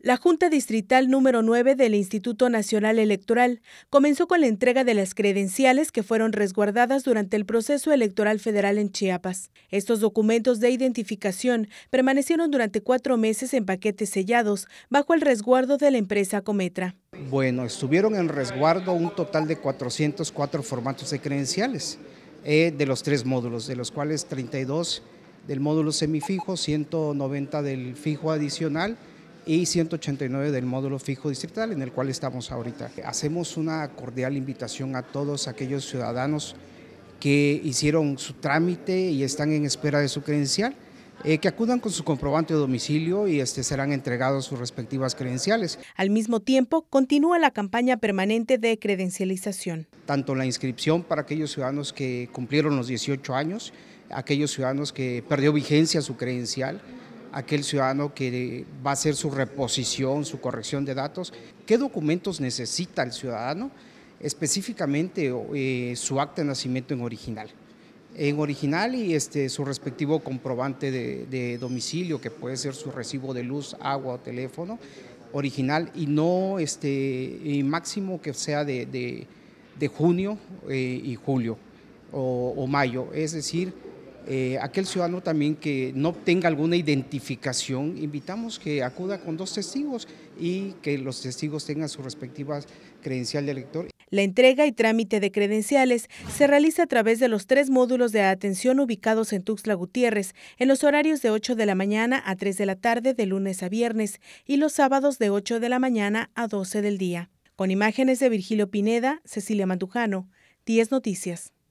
La Junta Distrital número 9 del Instituto Nacional Electoral comenzó con la entrega de las credenciales que fueron resguardadas durante el proceso electoral federal en Chiapas. Estos documentos de identificación permanecieron durante cuatro meses en paquetes sellados bajo el resguardo de la empresa Cometra. Bueno, estuvieron en resguardo un total de 404 formatos de credenciales eh, de los tres módulos, de los cuales 32 del módulo semifijo, 190 del fijo adicional, y 189 del módulo fijo distrital en el cual estamos ahorita. Hacemos una cordial invitación a todos aquellos ciudadanos que hicieron su trámite y están en espera de su credencial eh, que acudan con su comprobante de domicilio y este, serán entregados sus respectivas credenciales. Al mismo tiempo, continúa la campaña permanente de credencialización. Tanto la inscripción para aquellos ciudadanos que cumplieron los 18 años, aquellos ciudadanos que perdió vigencia su credencial, aquel ciudadano que va a hacer su reposición, su corrección de datos, qué documentos necesita el ciudadano, específicamente eh, su acta de nacimiento en original. En original y este, su respectivo comprobante de, domicilio, que puede ser su recibo de luz, agua o teléfono, original y no este, máximo que sea de, junio eh, y julio o, o mayo. Es decir, eh, aquel ciudadano también que no tenga alguna identificación, invitamos que acuda con dos testigos y que los testigos tengan su respectiva credencial de elector. La entrega y trámite de credenciales se realiza a través de los tres módulos de atención ubicados en Tuxtla Gutiérrez, en los horarios de 8 de la mañana a 3 de la tarde de lunes a viernes y los sábados de 8 de la mañana a 12 del día. Con imágenes de Virgilio Pineda, Cecilia Mandujano, 10 Noticias.